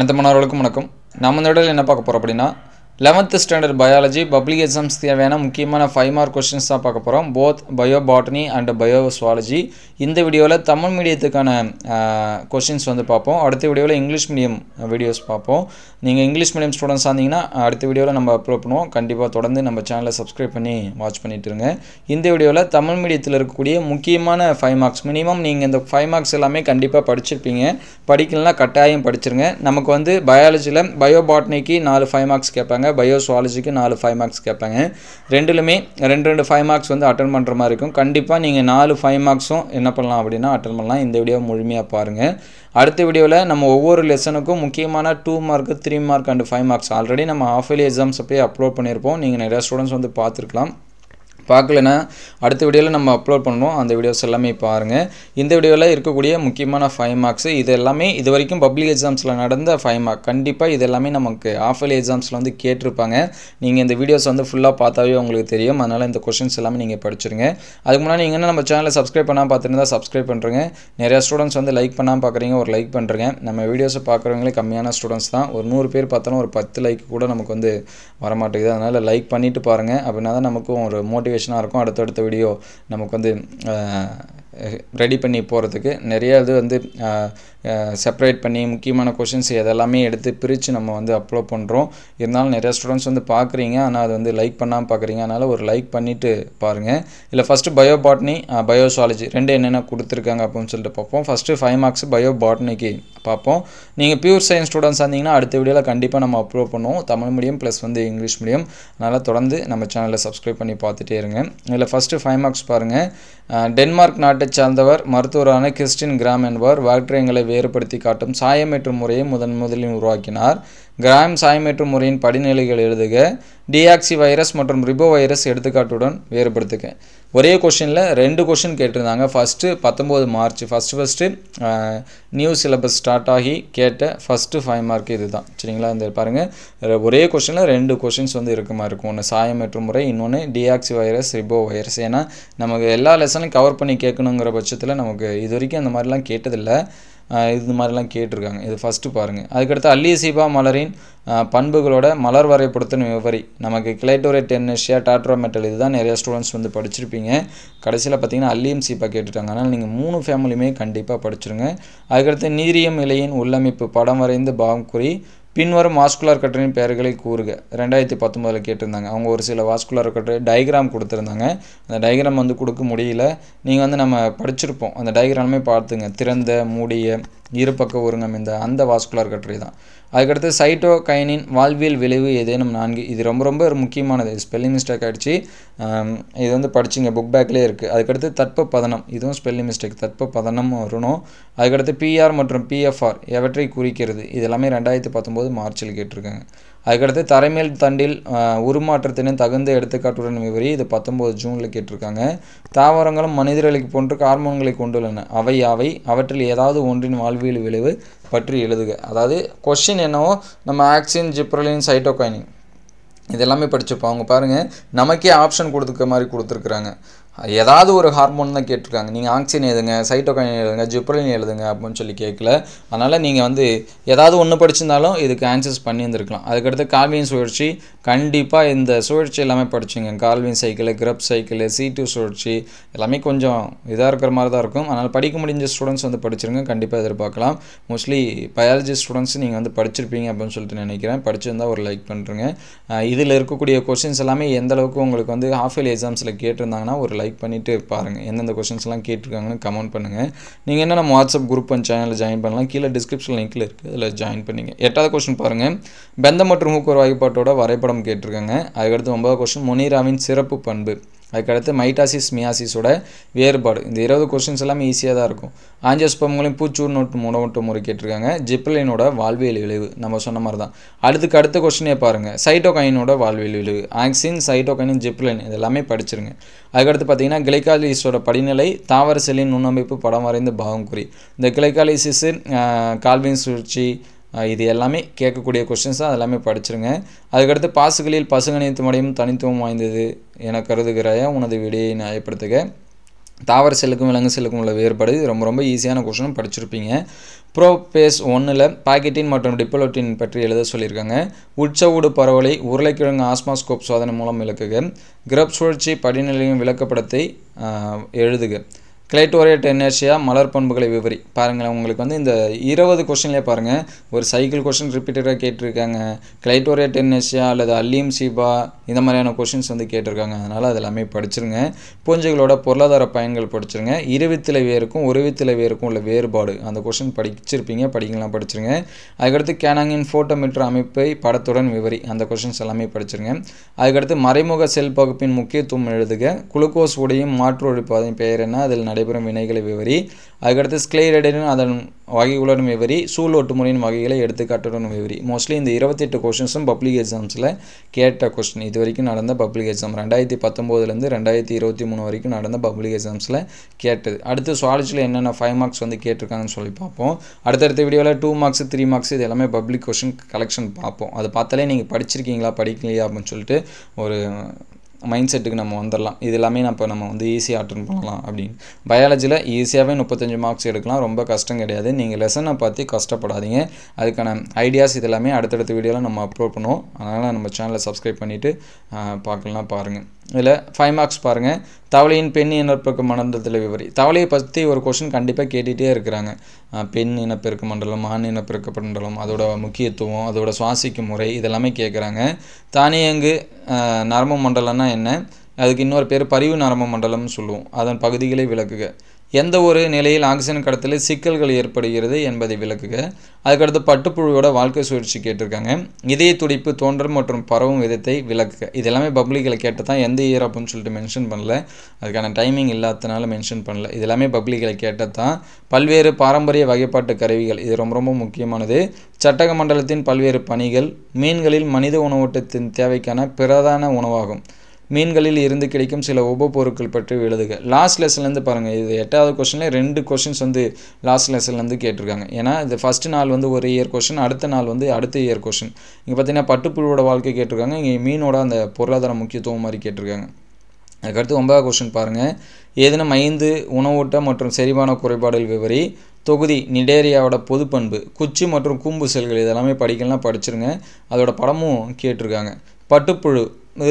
நத்தமனவர்களுக்கும் வணக்கம் நம்ம இந்த இடையில் என்ன பார்க்க போகிறோம் அப்படின்னா eleventh standard biology public exams தேவையான முக்கியமான ஃபைவ் மார்க் கொஸ்டின்ஸ் தான் பார்க்க போகிறோம் both bio botany and bio zoology இந்த வீடியோவில் தமிழ் மீடியத்துக்கான கொஷின்ஸ் வந்து பார்ப்போம் அடுத்த வீடியோவில் இங்கிலீஷ் மீடியம் வீடியோஸ் பார்ப்போம் நீங்கள் இங்கிலீஷ் மீடியம் ஸ்டூடெண்ட்ஸ் ஆனீங்கன்னா அடுத்த வீடியோவில் நம்ம அப்லோட் பண்ணுவோம் கண்டிப்பாக தொடர்ந்து நம்ம சேனலை சப்ஸ்கிரைப் பண்ணி வாட்ச் பண்ணிட்டு இந்த வீடியோவில் தமிழ் மீடியத்தில் இருக்கக்கூடிய முக்கியமான ஃபைவ் மார்க்ஸ் மினிமம் நீங்கள் இந்த ஃபைவ் மார்க்ஸ் எல்லாமே கண்டிப்பாக படிச்சிருப்பீங்க படிக்கலனா கட்டாயம் படிச்சிருங்க நமக்கு வந்து பயாலஜியில் பயோ பாட்னிக்கு நாலு ஃபைவ் மார்க்ஸ் கேட்பாங்க பயோசுவாலஜிக்கு நாலு ஃபைவ் மார்க்ஸ் கேட்பாங்க ரெண்டுலுமே ரெண்டு ரெண்டு ஃபைவ் மார்க்ஸ் வந்து அட்டன் பண்ணுற மாதிரி இருக்கும் கண்டிப்பாக நீங்கள் நாலு ஃபைவ் மார்க்ஸும் என்ன பண்ணலாம் அப்படின்னா அட்டன் பண்ணலாம் இந்த வீடியோ முழுமையாக பாருங்கள் அடுத்த வீடியோவில் நம்ம ஒவ்வொரு லெசனுக்கும் முக்கியமான two mark three mark and five marks already நம்ம ஆஃப் இயர்லி எக்ஸாம்ஸ் போய் அப்லோட் பண்ணியிருப்போம் நீங்கள் நிறையா ஸ்டூடெண்ட்ஸ் வந்து பார்த்துருக்கலாம் பார்க்கலன்னா அடுத்த வீடியோவில் நம்ம அப்லோட் பண்ணுவோம் அந்த வீடியோஸ் எல்லாமே பாருங்கள் இந்த வீடியோவில் இருக்கக்கூடிய முக்கியமான ஃபைவ் மார்க்ஸ் இது எல்லாமே இது வரைக்கும் பப்ளிக் எக்ஸாம்ஸில் நடந்த ஃபைவ் மார்க் கண்டிப்பாக இது எல்லாமே நமக்கு ஆஃப் எக்ஸாம்ஸில் வந்து கேட்டிருப்பாங்க நீங்கள் இந்த வீடியோஸ் வந்து ஃபுல்லாக பார்த்தாவே உங்களுக்கு தெரியும் அதனால் இந்த கொஷின்ஸ் எல்லாமே நீங்கள் படிச்சிருங்க அதுக்கு முன்னாடி நீங்கள் என்ன நம்ம சேனலை சப்ஸ்கிரைப் பண்ணால் பார்த்துருந்தா சப்ஸ்கிரைப் பண்ணுறங்க நிறையா ஸ்டூடெண்ட்ஸ் வந்து லைக் பண்ணால் பார்க்குறீங்க ஒரு லைக் பண்ணுறங்க நம்ம வீடியோஸை பார்க்குறவங்களே கம்மியான ஸ்டூடெண்ட்ஸ் தான் ஒரு நூறு பேர் பார்த்தாலும் ஒரு பத்து லைக் கூட நமக்கு வந்து வரமாட்டேங்குது அதனால் லைக் பண்ணிவிட்டு பாருங்கள் அப்படின்னா தான் நமக்கும் ஒரு மோட்டிவ் நோட்டிஃபிகேஷனாக இருக்கும் அடுத்தடுத்த வீடியோ நமக்கு வந்து ரெடி பண்ணி போகிறதுக்கு நிறைய இது வந்து செப்பரேட் பண்ணி முக்கியமான கொஷின்ஸ் எதெல்லாமே எடுத்து பிரித்து நம்ம வந்து அப்லோட் பண்ணுறோம் இருந்தாலும் நிறைய ஸ்டூடெண்ட்ஸ் வந்து பார்க்குறீங்க ஆனால் அது வந்து லைக் பண்ணாமல் பார்க்குறீங்க அதனால் ஒரு லைக் பண்ணிவிட்டு பாருங்கள் இல்லை ஃபஸ்ட்டு பயோ பாட்னி பயோசாலஜி ரெண்டு என்னென்ன கொடுத்துருக்காங்க அப்படின்னு சொல்லிட்டு பார்ப்போம் ஃபஸ்ட்டு ஃபைவ் மார்க்ஸ் பயோ பாட்னிக்கு பார்ப்போம் நீங்கள் பியூர் சயின்ஸ் ஸ்டூடெண்ட்ஸ் வந்தீங்கன்னா அடுத்த வீடியோவில் கண்டிப்பாக நம்ம அப்லோட் பண்ணுவோம் தமிழ் மீடியம் ப்ளஸ் வந்து இங்கிலீஷ் மீடியம் அதனால் தொடர்ந்து நம்ம சேனலில் சப்ஸ்கிரைப் பண்ணி பார்த்துட்டே இருங்க இதில் ஃபஸ்ட்டு ஃபைவ் மார்க்ஸ் பாருங்கள் டென்மார்க் நாட்டைச் சார்ந்தவர் மருத்துவரான கிறிஸ்டின் கிராம் என்பவர் வாக்டரியங்களை வேறுபடுத்தி காட்டும் சாயமேற்று முறையை முதன் முதலில் உருவாக்கினார் கிராம் சாய்மேற்று முறையின் படிநிலைகள் எழுதுக டிஆக்சி வைரஸ் மற்றும் ரிபோ வைரஸ் எடுத்துக்காட்டுடன் வேறுபடுத்துக்க ஒரே கொஷினில் ரெண்டு கொஷின் கேட்டிருந்தாங்க ஃபஸ்ட்டு பத்தொம்போது March first first new syllabus start ஆகி கேட்ட ஃபஸ்ட்டு ஃபைவ் மார்க் இது தான் சரிங்களா இந்த பாருங்கள் ஒரே கொஷினில் ரெண்டு கொஷின்ஸ் வந்து இருக்க மாதிரி இருக்கும் ஒன்று சாயமேற்று முறை இன்னொன்று டிஆக்சி வைரஸ் ரிபோ வைரஸ் ஏன்னா நமக்கு எல்லா லெசனையும் கவர் பண்ணி கேட்கணுங்கிற பட்சத்தில் நமக்கு இது வரைக்கும் அந்த மாதிரிலாம் கேட்டதில்லை இது மாதிரிலாம் கேட்டிருக்காங்க இது ஃபஸ்ட்டு பாருங்கள் அதுக்கடுத்து அல்லியசீபா மலரின் பண்புகளோட மலர் வரைபடத்தின் விவரி நமக்கு கிளைட்டோரேட் என்னஷியா இது இதுதான் நிறையா ஸ்டூடெண்ட்ஸ் வந்து படிச்சிருப்பீங்க கடைசியில் பார்த்தீங்கன்னா அல்லியம் சீப்பா கேட்டுட்டாங்க அதனால் நீங்கள் மூணு ஃபேமிலியுமே கண்டிப்பாக படிச்சிருங்க அதுக்கடுத்து நீரியம் இலையின் உள்ளமைப்பு படம் வரைந்து பாவம் கூறி பின்வரும் வாஸ்குலர் கட்டுரையின் பெயர்களை கூறுக ரெண்டாயிரத்தி பத்தொம்பதில் கேட்டிருந்தாங்க அவங்க ஒரு சில வாஸ்குலர் கட்டுரை டயக்ராம் கொடுத்துருந்தாங்க அந்த டயக்ராம் வந்து கொடுக்க முடியல நீங்கள் வந்து நம்ம படிச்சிருப்போம் அந்த டயக்ராமே பார்த்துங்க திறந்த மூடிய இருபக்க ஒருங்கம் இந்த அந்த வாஸ்குலர் கட்டுரை தான் அதுக்கடுத்து சைட்டோ கைனின் வாழ்வியல் விளைவு ஏதேனும் நான்கு இது ரொம்ப ரொம்ப முக்கியமானது ஸ்பெல்லிங் மிஸ்டேக் ஆகிடுச்சு இது வந்து படிச்சுங்க புக் பேக்லேயே இருக்குது அதுக்கடுத்து தட்ப பதனம் இதுவும் ஸ்பெல்லிங் மிஸ்டேக் தட்ப பதனம் வரணும் அதுக்கடுத்து பிஆர் மற்றும் பிஎஃப்ஆர் எவற்றை குறிக்கிறது இது எல்லாமே ரெண்டாயிரத்தி பத்தொம்போது மார்ச்சில் கேட்டிருக்காங்க அதுக்கடுத்து தரைமேல் தண்டில் உருமாற்றத்தினை தகுந்த எடுத்துக்காட்டுடன் விவரி இது பத்தொம்போது ஜூனில் கேட்டிருக்காங்க தாவரங்களும் மனிதர்களுக்கு போன்று கார்மோன்களை கொண்டுள்ளன அவை அவை அவற்றில் ஏதாவது ஒன்றின் வாழ்வியல் விளைவு பற்றி எழுதுக அதாவது கொஷின் என்னவோ நம்ம ஆக்சின் ஜிப்ரலின் சைட்டோகைனிங் இதெல்லாமே படிச்சுப்போம் அவங்க பாருங்கள் நமக்கே ஆப்ஷன் கொடுத்துருக்க மாதிரி கொடுத்துருக்குறாங்க ஏதாவது ஒரு ஹார்மோன் தான் கேட்டிருக்காங்க நீங்கள் ஆக்சிஜன் எழுதுங்க சைட்டோகைன் எழுதுங்க ஜிப்ரலின் எழுதுங்க அப்படின்னு சொல்லி கேட்கல அதனால் நீங்கள் வந்து ஏதாவது ஒன்று படிச்சிருந்தாலும் இதுக்கு ஆன்சர்ஸ் பண்ணியிருந்துருக்கலாம் அதுக்கடுத்து கால்வின் சுழற்சி கண்டிப்பாக இந்த சுழற்சி எல்லாமே படிச்சுங்க Calvin cycle Krebs cycle C two சுழற்சி எல்லாமே கொஞ்சம் இதாக இருக்கிற மாதிரி தான் இருக்கும் அதனால் படிக்க முடிஞ்ச ஸ்டூடெண்ட்ஸ் வந்து படிச்சிருங்க கண்டிப்பாக எதிர்பார்க்கலாம் மோஸ்ட்லி பயாலஜி ஸ்டூடெண்ட்ஸ் நீங்கள் வந்து படிச்சிருப்பீங்க அப்படின்னு சொல்லிட்டு நினைக்கிறேன் படிச்சிருந்தால் ஒரு லைக் பண்ணுறேங்க இதில் இருக்கக்கூடிய கொஷின்ஸ் எல்லாமே எந்தளவுக்கு உங்களுக்கு வந்து ஹாஃப் இயர்லி எக்ஸாம்ஸில் கேட்டிருந்தாங்கன்னா ஒரு லைக் பண்ணிவிட்டு பாருங்கள் எந்தெந்த கொஷின்ஸ்லாம் கேட்டிருக்காங்கன்னு கமெண்ட் பண்ணுங்கள் நீங்கள் என்ன நம்ம வாட்ஸ்அப் குரூப் அண்ட் சேனலில் ஜாயின் பண்ணலாம் கீழே டிஸ்கிரிப்ஷன் லிங்க்கில் இருக்குது அதில் ஜாயின் பண்ணிங்க எட்டாவது கொஸ்டின் பாருங்கள் பெந்த மற்றும் மூக்கர் வாய்ப்பாட்டோட வரைபடம் கேட்டிருக்காங்க அதுக்கடுத்து ஒன்பதாவது கொஸ்டின் முனிராவின் சிறப்பு பண்பு அதுக்கடுத்து மைட்டாசிஸ் மியாசிஸோட வேறுபாடு இந்த இருபது கொஸ்டின்ஸ் எல்லாமே ஈஸியாக தான் இருக்கும் ஆஞ்சியோஸ்பம்களையும் பூச்சூர் நோட்டு மூடவட்டும் முறை கேட்டிருக்காங்க ஜிப்ளைனோட வாழ்வியல் விளைவு நம்ம சொன்ன மாதிரி தான் அடுத்துக்கு அடுத்த கொஸ்டினே பாருங்கள் சைட்டோகைனோட வாழ்வியல் விளைவு ஆக்சின் சைட்டோகைனின் ஜிப்ளைன் இது எல்லாமே படிச்சிருங்க அதுக்கடுத்து பார்த்தீங்கன்னா கிளைக்காலிஸோட படிநிலை தாவர செல்லின் நுண்ணமைப்பு படம் வரைந்து பாகம் குறி இந்த கிளைக்காலிசிஸு கால்வின் சுழற்சி இது எல்லாமே கேட்கக்கூடிய கொஷின்ஸ் தான் எல்லாமே படிச்சிருங்க அதுக்கடுத்து பாசுகளில் பசுங்கணியத்து மடையும் தனித்துவம் வாய்ந்தது என கருதுகிறாயா உனது விடையை நியாயப்படுத்துக தாவர செல்லுக்கும் விலங்கு செல்லுக்கும் உள்ள வேறுபாடு ரொம்ப ரொம்ப ஈஸியான கொஷனும் படிச்சிருப்பீங்க ப்ரோ பேஸ் ஒன்றில் பாக்கெட்டின் மற்றும் டிப்ளோட்டின் பற்றி எழுத சொல்லியிருக்காங்க உச்சவூடு பரவலை உருளைக்கிழங்கு ஆஸ்மாஸ்கோப் சோதனை மூலம் விளக்குக கிரப் சுழற்சி படிநிலையும் விளக்கப்படத்தை எழுதுக கிளைட்டோரியட் இனர்ஷியா மலர் பண்புகளை விவரி பாருங்களேன் உங்களுக்கு வந்து இந்த இருபது கொஷின்லேயே பாருங்கள் ஒரு சைக்கிள் கொஷின் ரிப்பீட்டடாக கேட்டிருக்காங்க கிளைட்டோரியட் இனர்ஷியா அல்லது அல்லியம் சீபா இந்த மாதிரியான கொஷின்ஸ் வந்து கேட்டிருக்காங்க அதனால் அது எல்லாமே படிச்சிருங்க பூஞ்சைகளோட பொருளாதார பயன்கள் படிச்சிருங்க இருவித்தில வேருக்கும் ஒருவித்தில வேருக்கும் உள்ள வேறுபாடு அந்த கொஷின் படிச்சிருப்பீங்க படிக்கலாம் படிச்சிருங்க அதுக்கடுத்து கேனாங்கின் ஃபோட்டோமீட்டர் அமைப்பை படத்துடன் விவரி அந்த கொஷின்ஸ் எல்லாமே படிச்சிருங்க அதுக்கடுத்து மறைமுக செல் பகுப்பின் முக்கியத்துவம் எழுதுக குளுக்கோஸ் உடையும் மாற்று ஒழிப்பாதையும் பெயர் என்ன அதில் நடை நடைபெறும் வினைகளை விவரி அதுக்கடுத்து ஸ்க்ளைரடைனும் அதன் வகைகளுடன் விவரி சூழ் ஒட்டுமுறையின் வகைகளை எடுத்துக்காட்டுடன் விவரி மோஸ்ட்லி இந்த இருபத்தெட்டு கொஷின்ஸும் பப்ளிக் எக்ஸாம்ஸில் கேட்ட கொஸ்டின் இது வரைக்கும் நடந்த பப்ளிக் எக்ஸாம் ரெண்டாயிரத்தி பத்தொம்போதுலேருந்து ரெண்டாயிரத்தி இருபத்தி மூணு வரைக்கும் நடந்த பப்ளிக் எக்ஸாம்ஸில் கேட்டது அடுத்து சுவாலஜியில் என்னென்ன ஃபைவ் மார்க்ஸ் வந்து கேட்டிருக்காங்கன்னு சொல்லி பார்ப்போம் அடுத்தடுத்த வீடியோவில் டூ மார்க்ஸ் த்ரீ மார்க்ஸ் இது எல்லாமே பப்ளிக் கொஷின் கலெக்ஷன் பார்ப்போம் அதை பார்த்தாலே நீங்கள் படிச்சிருக்கீங்களா படிக்கலையா அப்படின்னு சொல்லிட்டு ஒரு மைண்ட் செட்டுக்கு நம்ம வந்துடலாம் இது எல்லாமே நம்ம நம்ம வந்து ஈஸியாக அட்டன் பண்ணலாம் அப்படின்னு பயாலஜியில் ஈஸியாகவே முப்பத்தஞ்சு மார்க்ஸ் எடுக்கலாம் ரொம்ப கஷ்டம் கிடையாது நீங்கள் லெசனை பற்றி கஷ்டப்படாதீங்க அதுக்கான ஐடியாஸ் இது எல்லாமே அடுத்தடுத்த வீடியோவில் நம்ம அப்லோட் பண்ணுவோம் அதனால் நம்ம சேனலை சப்ஸ்கிரைப் பண்ணிவிட்டு பார்க்கலாம் பாருங்கள் இதில் ஃபைவ் மார்க்ஸ் பாருங்கள் தவளையின் பெண் இனப்புக்கு மணந்ததில் விவரி தவளையை பற்றி ஒரு கொஷின் கண்டிப்பாக கேட்டுகிட்டே இருக்கிறாங்க பெண் இனப்பெருக்க மண்டலம் ஆண் இனப்பெருக்க மண்டலம் அதோட முக்கியத்துவம் அதோட சுவாசிக்கும் முறை இதெல்லாமே கேட்குறாங்க தானியங்கு நரம்பு மண்டலம்னா என்ன அதுக்கு இன்னொரு பேர் பரிவு நரம்பு மண்டலம்னு சொல்லுவோம் அதன் பகுதிகளை விளக்குக எந்த ஒரு நிலையில் ஆக்சிஜன் கடத்தலில் சிக்கல்கள் ஏற்படுகிறது என்பதை விளக்குக அதுக்கடுத்து பட்டுப்புழுவோட வாழ்க்கை சுழற்சி கேட்டிருக்காங்க இதய துடிப்பு தோன்றல் மற்றும் பரவும் விதத்தை விளக்குக இது எல்லாமே பப்ளிக்கில் கேட்டு தான் எந்த இயர் அப்படின்னு சொல்லிட்டு மென்ஷன் பண்ணல அதுக்கான டைமிங் இல்லாததுனால மென்ஷன் பண்ணல இது எல்லாமே பப்ளிக்கில் கேட்டால் தான் பல்வேறு பாரம்பரிய வகைப்பாட்டு கருவிகள் இது ரொம்ப ரொம்ப முக்கியமானது சட்டக மண்டலத்தின் பல்வேறு பணிகள் மீன்களில் மனித உணவூட்டத்தின் தேவைக்கான பிரதான உணவாகும் மீன்களில் இருந்து கிடைக்கும் சில உபப்பொருட்கள் பற்றி எழுதுக லாஸ்ட் லெசன்லேருந்து பாருங்கள் இது எட்டாவது கொஷனில் ரெண்டு கொஷின்ஸ் வந்து லாஸ்ட் லெசன்லேருந்து கேட்டிருக்காங்க ஏன்னா இது ஃபஸ்ட் நாள் வந்து ஒரு இயர் கொஷின் அடுத்த நாள் வந்து அடுத்த இயர் கொஷின் இங்கே பார்த்தீங்கன்னா பட்டுப்புழுவோட வாழ்க்கை கேட்டிருக்காங்க இங்கே மீனோட அந்த பொருளாதார முக்கியத்துவம் மாதிரி கேட்டிருக்காங்க அதுக்கடுத்து ஒன்பதாவது கொஷின் பாருங்கள் ஏதேனும் ஐந்து உணவூட்ட மற்றும் செரிமான குறைபாடுகள் விவரி தொகுதி நிடேரியாவோட பொது பண்பு குச்சி மற்றும் கூம்பு செல்கள் இதெல்லாமே படிக்கலாம் படிச்சிருங்க அதோட படமும் கேட்டிருக்காங்க பட்டுப்புழு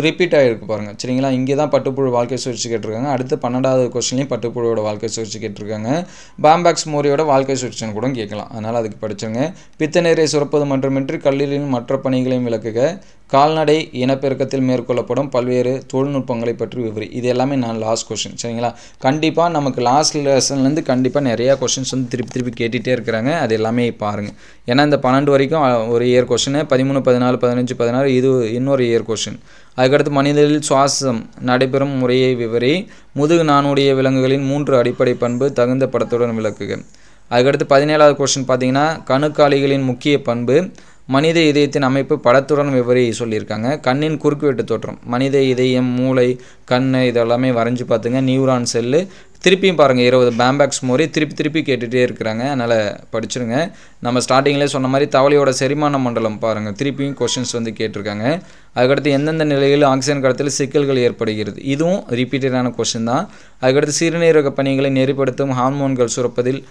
ரிப்பீட் ஆகிருக்கு பாருங்கள் சரிங்களா இங்கே தான் பட்டுப்புழு வாழ்க்கை சுழற்சி கேட்டிருக்காங்க அடுத்து பன்னெண்டாவது கொஸ்டின்லையும் பட்டுப்புழுவோட வாழ்க்கை சுழற்சி கேட்டிருக்காங்க பாம்பாக்ஸ் மோரியோட வாழ்க்கை சுழற்சின்னு கூட கேட்கலாம் அதனால் அதுக்கு படிச்சுருங்க பித்தநீரை சுரப்பது மட்டுமின்றி கல்லீரலின் மற்ற பணிகளையும் விளக்குக கால்நடை இனப்பெருக்கத்தில் மேற்கொள்ளப்படும் பல்வேறு தொழில்நுட்பங்களை பற்றி விவரி இது எல்லாமே நான் லாஸ்ட் கொஷின் சரிங்களா கண்டிப்பாக நமக்கு லாஸ்ட் லெசன்லேருந்து கண்டிப்பாக நிறையா கொஷின்ஸ் வந்து திருப்பி திருப்பி கேட்டுகிட்டே இருக்கிறாங்க அது எல்லாமே பாருங்கள் ஏன்னா இந்த பன்னெண்டு வரைக்கும் ஒரு இயர் கொஷின் பதிமூணு பதினாலு பதினஞ்சு பதினாறு இது இன்னொரு இயர் கொஷின் அதுக்கடுத்து மனிதனில் சுவாசம் நடைபெறும் முறையை விவரி முதுகு நானுடைய விலங்குகளின் மூன்று அடிப்படை பண்பு தகுந்த படத்துடன் விளக்குக அதுக்கடுத்து பதினேழாவது கொஷின் பார்த்தீங்கன்னா கணுக்காளிகளின் முக்கிய பண்பு மனித இதயத்தின் அமைப்பு படத்துடன் விவரி சொல்லியிருக்காங்க கண்ணின் குறுக்குவெட்டு தோற்றம் மனித இதயம் மூளை கண் இதெல்லாமே வரைஞ்சி பார்த்துங்க நியூரான் செல்லு திருப்பியும் பாருங்கள் இருபது பேம்பேக்ஸ் மோரி திருப்பி திருப்பி கேட்டுகிட்டே இருக்கிறாங்க அதனால் படிச்சிருங்க நம்ம ஸ்டார்டிங்லேயே சொன்ன மாதிரி தவளையோட செரிமான மண்டலம் பாருங்கள் திருப்பியும் கொஷின்ஸ் வந்து கேட்டிருக்காங்க அதுக்கடுத்து எந்தெந்த நிலையில் ஆக்சிஜன் கடத்தில் சிக்கல்கள் ஏற்படுகிறது இதுவும் ரிப்பீட்டடான கொஷின் தான் அதுக்கடுத்து சிறுநீரக பணிகளை நெறிப்படுத்தும் ஹார்மோன்கள் சுரப்பதில்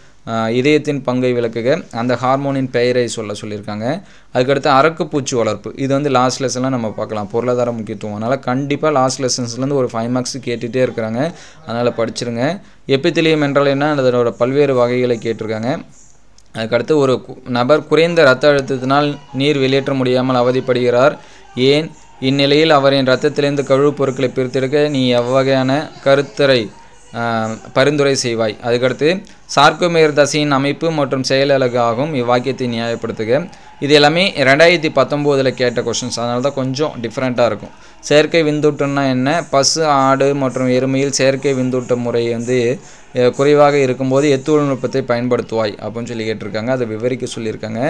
இதயத்தின் பங்கை விளக்குக அந்த ஹார்மோனின் பெயரை சொல்ல சொல்லியிருக்காங்க அதுக்கடுத்து அரக்குப்பூச்சி வளர்ப்பு இது வந்து லாஸ்ட் லெசன்லாம் நம்ம பார்க்கலாம் பொருளாதார முக்கியத்துவம் அதனால் கண்டிப்பாக லாஸ்ட் லெசன்ஸ்லேருந்து ஒரு ஃபைவ் மார்க்ஸ் கேட்டுகிட்டே இருக்கிறாங்க அதனால் படிச்சிருங்க எப்பித்திலியம் என்றால் என்ன அதனோட பல்வேறு வகைகளை கேட்டிருக்காங்க அதுக்கடுத்து ஒரு நபர் குறைந்த இரத்த அழுத்தத்தினால் நீர் வெளியேற்ற முடியாமல் அவதிப்படுகிறார் ஏன் இந்நிலையில் அவரின் இரத்தத்திலிருந்து கழிவுப் பொருட்களை பிரித்தெடுக்க நீ எவ்வகையான கருத்துரை பரிந்துரை செய்வாய் அதுக்கடுத்து சார்கோமேர் தசையின் அமைப்பு மற்றும் செயலழகு ஆகும் இவ்வாக்கியத்தை நியாயப்படுத்துக இது எல்லாமே ரெண்டாயிரத்தி பத்தொம்போதில் கேட்ட கொஷின்ஸ் அதனால தான் கொஞ்சம் டிஃப்ரெண்ட்டாக இருக்கும் செயற்கை விந்தூட்டம்னா என்ன பசு ஆடு மற்றும் எருமையில் செயற்கை விந்தூட்ட முறை வந்து குறைவாக இருக்கும்போது எத்தொழில்நுட்பத்தை பயன்படுத்துவாய் அப்படின்னு சொல்லி கேட்டிருக்காங்க அதை விவரிக்க சொல்லியிருக்காங்க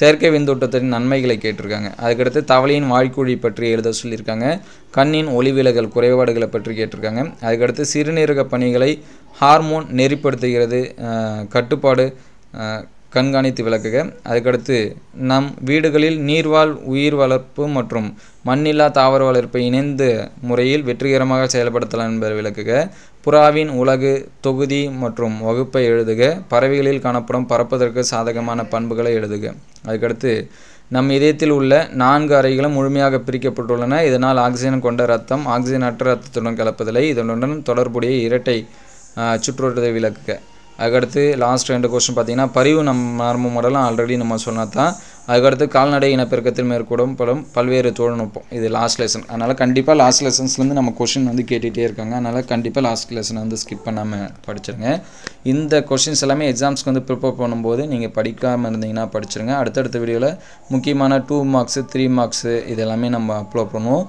செயற்கை விந்தூட்டத்தின் நன்மைகளை கேட்டிருக்காங்க அதுக்கடுத்து தவளையின் வாழ்க்கொழி பற்றி எழுத சொல்லியிருக்காங்க கண்ணின் ஒளிவிலகல் குறைபாடுகளை பற்றி கேட்டிருக்காங்க அதுக்கடுத்து சிறுநீரக பணிகளை ஹார்மோன் நெறிப்படுத்துகிறது கட்டுப்பாடு கண்காணித்து விளக்குக அதுக்கடுத்து நம் வீடுகளில் நீர்வாழ் உயிர் வளர்ப்பு மற்றும் மண்ணில்லா தாவர வளர்ப்பை இணைந்த முறையில் வெற்றிகரமாக செயல்படுத்தலாம் என்பதை விளக்குக புறாவின் உலகு தொகுதி மற்றும் வகுப்பை எழுதுக பறவைகளில் காணப்படும் பறப்பதற்கு சாதகமான பண்புகளை எழுதுக அதுக்கடுத்து நம் இதயத்தில் உள்ள நான்கு அறைகளும் முழுமையாக பிரிக்கப்பட்டுள்ளன இதனால் ஆக்சிஜன் கொண்ட ரத்தம் ஆக்சிஜன் அற்ற ரத்தத்துடன் கலப்பதில்லை இதனுடன் தொடர்புடைய இரட்டை சுற்றுவட்டத்தை விளக்குக அதுக்கடுத்து லாஸ்ட் ரெண்டு கொஸ்டின் பார்த்தீங்கன்னா பரிவு நம் நார்ம மாடலாம் ஆல்ரெடி நம்ம தான் அதுக்கடுத்து கால்நடை இனப்பெருக்கத்தில் படம் பல்வேறு தொழில்நுட்பம் இது லாஸ்ட் லெசன் அதனால் கண்டிப்பாக லாஸ்ட் லெசன்ஸ்லேருந்து நம்ம கொஷின் வந்து கேட்டுகிட்டே இருக்காங்க அதனால் கண்டிப்பாக லாஸ்ட் லெசனை வந்து ஸ்கிப் பண்ணாமல் படிச்சிருங்க இந்த கொஷின்ஸ் எல்லாமே எக்ஸாம்ஸ்க்கு வந்து ப்ரிப்பேர் பண்ணும்போது நீங்கள் படிக்காமல் இருந்தீங்கன்னா படிச்சிருங்க அடுத்தடுத்த வீடியோவில் முக்கியமான டூ மார்க்ஸு த்ரீ மார்க்ஸு இது எல்லாமே நம்ம அப்லோட் பண்ணுவோம்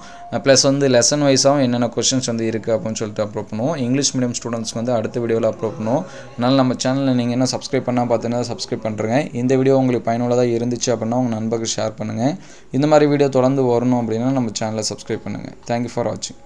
ப்ளஸ் வந்து லெசன் வைஸாகவும் என்னென்ன கொஷின்ஸ் வந்து இருக்குது அப்படின்னு சொல்லிட்டு அப்லோட் பண்ணுவோம் இங்கிலீஷ் மீடியம் ஸ்டூடெண்ட்ஸ்க்கு வந்து அடுத்த வீடியோவில் அப்லோட் பண்ணுவோம் அதனால் நம்ம சேனலில் நீங்கள் என்ன சப்ஸ்கிரைப் பண்ணால் பார்த்தீங்கன்னா சப்ஸ்கிரைப் பண்ணுறேங்க இந்த வீடியோ உங்களுக்கு பயனுள்ளதாக இருந்துச்சு அப்படின்னு பண்ணால் உங்கள் நண்பர்கள் ஷேர் பண்ணுங்கள் இந்த மாதிரி வீடியோ தொடர்ந்து வரணும் அப்படின்னா நம்ம சேனலை சப்ஸ்கிரைப் பண்ணுங்கள் தேங்க்யூ ஃபார் வாட்சிங்